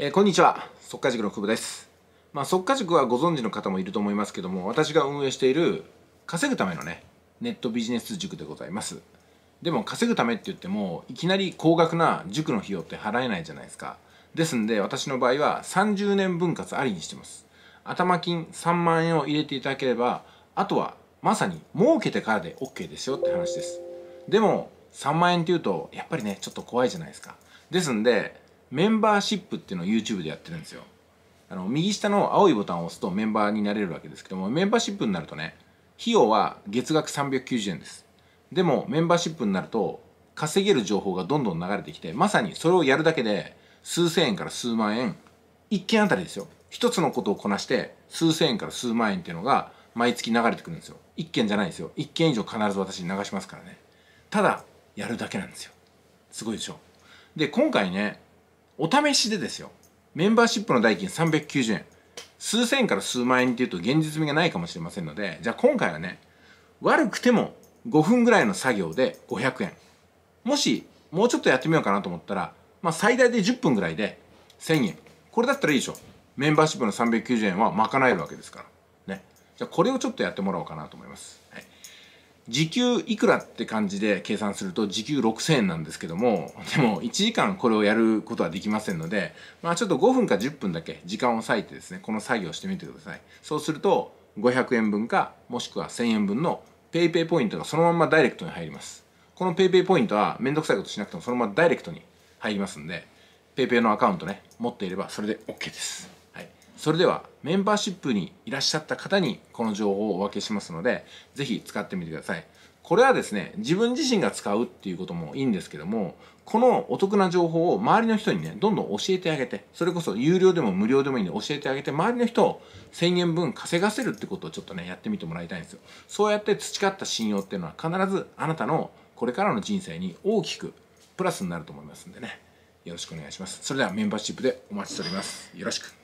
えー、こんにちは速稼塾の久保ですまあ速稼塾はご存知の方もいると思いますけども私が運営している稼ぐためのねネットビジネス塾でございますでも稼ぐためって言ってもいきなり高額な塾の費用って払えないじゃないですかですんで私の場合は30年分割ありにしてます頭金3万円を入れていただければあとはまさに儲けてからで OK ですよって話ですでも3万円っていうとやっぱりねちょっと怖いじゃないですかですんでメンバーシップっていうのを YouTube でやってるんですよあの右下の青いボタンを押すとメンバーになれるわけですけどもメンバーシップになるとね費用は月額390円ですでもメンバーシップになると稼げる情報がどんどん流れてきてまさにそれをやるだけで数千円から数万円1件あたりですよ一つのことをこなして数千円から数万円っていうのが毎月流れてくるんですよ1件じゃないですよ1件以上必ず私流しますからねただやるだけなんですよすごいでしょで今回ねお試しでですよメンバーシップの代金390円数千円から数万円っていうと現実味がないかもしれませんのでじゃあ今回はね悪くても5分ぐらいの作業で500円もしもうちょっとやってみようかなと思ったら、まあ、最大で10分ぐらいで1000円これだったらいいでしょメンバーシップの390円は賄えるわけですからねじゃあこれをちょっとやってもらおうかなと思います、はい時給いくらって感じで計算すると時給6000円なんですけどもでも1時間これをやることはできませんのでまあちょっと5分か10分だけ時間を割いてですねこの作業をしてみてくださいそうすると500円分かもしくは1000円分の PayPay ポイントがそのままダイレクトに入りますこの PayPay ポイントはめんどくさいことしなくてもそのままダイレクトに入りますんで PayPay のアカウントね持っていればそれで OK ですそれではメンバーシップにいらっしゃった方にこの情報をお分けしますので、ぜひ使ってみてください。これはですね、自分自身が使うっていうこともいいんですけども、このお得な情報を周りの人にね、どんどん教えてあげて、それこそ有料でも無料でもいいんで教えてあげて、周りの人を1000円分稼がせるってことをちょっとね、やってみてもらいたいんですよ。そうやって培った信用っていうのは必ずあなたのこれからの人生に大きくプラスになると思いますんでね、よろしくお願いします。それではメンバーシップでお待ちしております。よろしく。